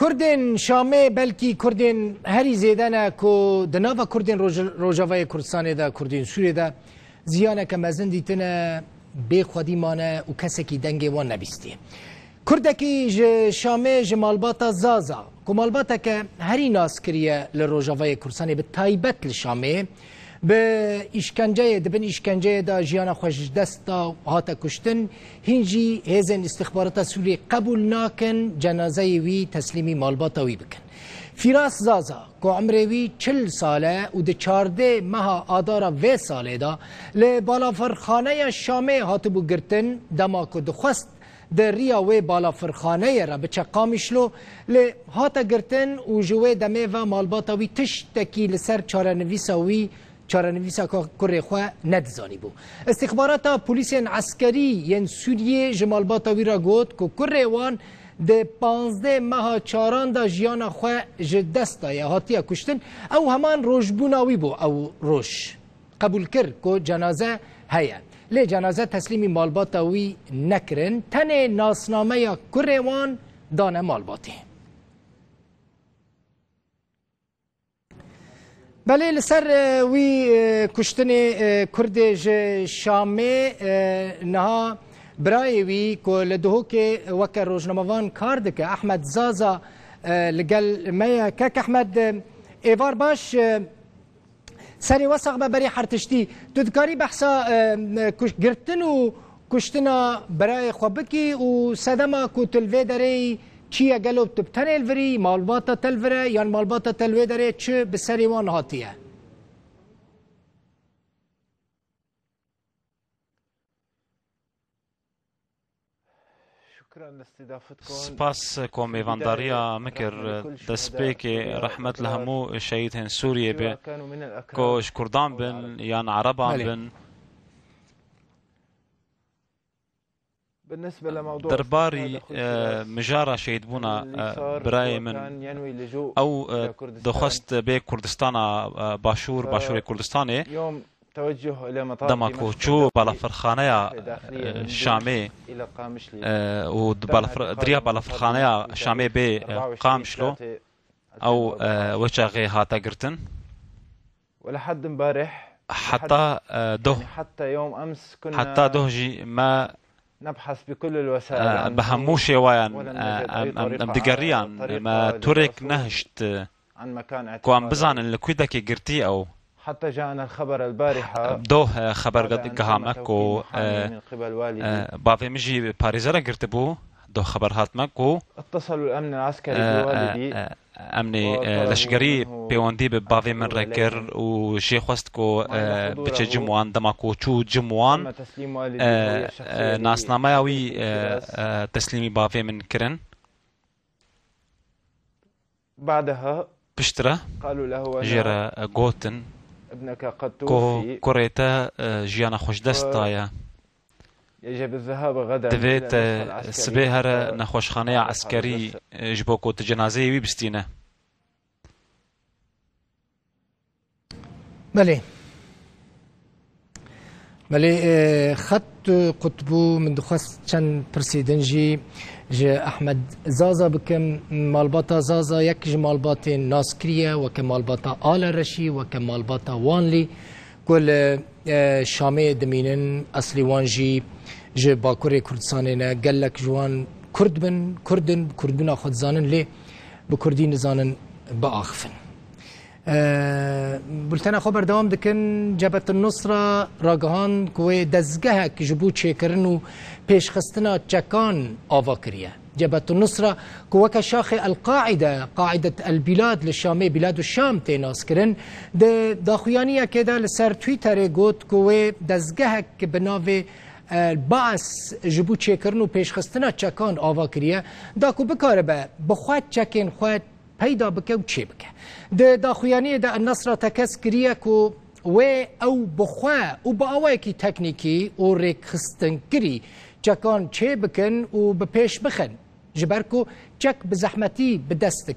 کردین شامه بلکی کردین هری زیدنه کو دناوا کردین روجاوای کردستان ده کردین سوریه ده زیانه که مزن دیتنه بی خودی مانه و کسی که دنگ وان نبیستی کردکی شامه جمالباتا زازا کمالباتا که هری ناس کریه لروجاوای کردستان به تایبت لشامه به ایشکنجه دبن ایشکنجه دا جیانا خوش دست هاتا کشتن هنجی هزن استخبارات سوریه قبول ناکن جنازه وی تسلیمی مالباتا وی بکن فیراس زازا که عمروی چل ساله و ده چارده مها آدارا و ساله دا لی بالا فرخانه شامه هاتبو گرتن دما که دخست د ریا وې بالا فرخانه را به چقامشلو له هاته ګرتن او جوې د میوه مالباتا وی تش تکی لسر چارنویسا وی چارەنویسا کوڕێ خوا نەدزانی بوو. استیخباراتە پلیسیان ئەسکەری یەن سووریە ژمالباتەویرا گوت کو کوڕێوان د 15 مەها چاراندا ژیانە خوێ ji دەستایە هاتیە کوشتن ئەو هەمان ڕۆژبووناوی بوو ئەو ڕۆژ. قبول کرد کو جەنازە هەیە. لێ جەنازە تەسلیمی مالباتەوی نەکردن تەنێ ناسنامەیە کوڕێوان دانە مالباتی. بله لسر وی کشتن کرد شامی نها برای وی که لدهو که وکر روزناموان کار دکه احمد زازا لگل میا که احمد ایوار باش سری وسق به بری حرتشتی تو دکاری بحثا گرتن و کشتنا برای خوبکی و صدما کو تلوی داری چیه گلو تبتنه الوری مالباتا تلوره یا مالباتا تلوه داره چه به سریوان هاتیه سپاس کومی وانداریا مکر دسپی که رحمت لهمو شهید هن سوریه به کش کردان بن یا عربان بن بالنسبة لموضوع درباري آه، مجارة بونا آه، براي من أو آه، دخست بي كردستان باشور باشور كردستاني يوم توجه الى مطار دمكو تشو بالا فرخانيا شامي و دريا بالا فرخانيا شامي بي قامشلو او وجه غي هاتا قرتن ولحد امبارح حتى ده يعني حتى يوم امس كنا حتى ده جي ما نبحث بكل الوسائل آه، بهموش وين آه، ام دقريان ما ترك نهشت آه، عن مكان اعتقاده كو عم بزعن اللي كويدك او حتى جاءنا الخبر البارحة دوه خبر قد قهامك و بافي مجي باريزا جرتبو دوه خبر هاتمك و اتصلوا الامن العسكري بوالدي ئەمنێ آه، لشگری پیوندی به باێ من رکر و شێ خواست کو بچه جموان دما کو چو جموان ناسنامه اوی تسلیمی باێ من کرن پشترا ژێرە آه، گوتن کو کریتا آه، جیان خوش دست خۆشدەستایە دەبێت سبێ هەرە نەخۆشخانەیە ئەسکەری ژ بۆ کۆتە جەنازەیەوی بستینە بەێ بەێ خەت قوتبوو من دخواست چەند پرسی دنجی ji Ehmed Zaza bikim malbata Zaza yek ji malbatên naskiriye weke malbata Alereşî weke malbata Wanlî گل شامه دمینن اصلی وان جی جه باکور کردستان نه گلک جوان کرد بن کردن کردن خود زانن لی به کردی نزانن با آخفن بلتن خبر دوام دکن جبهت النصره راگهان کوی دزگه که جبو چیکرن و پیشخستنا چکان آوا کریه جبهة النصرة كوكا شاخي القاعدة قاعدة البلاد للشامي بلاد الشام تناس كرن ده داخويانية كده لسر تويتر قوت كوي دزجهك بنافي باس جبو چکرن و پیشخستنا چکان آوا کریه دا کو بکاره به بخواد چکین خواد پیدا بکه و چه بکه ده دا خویانی ده النصر تکس کریه کو و او بخوا او با اوای کی تکنیکی او ریک خستن کری چکان چه بکن و به پیش بخن جبر کو چک به زحمتی به دست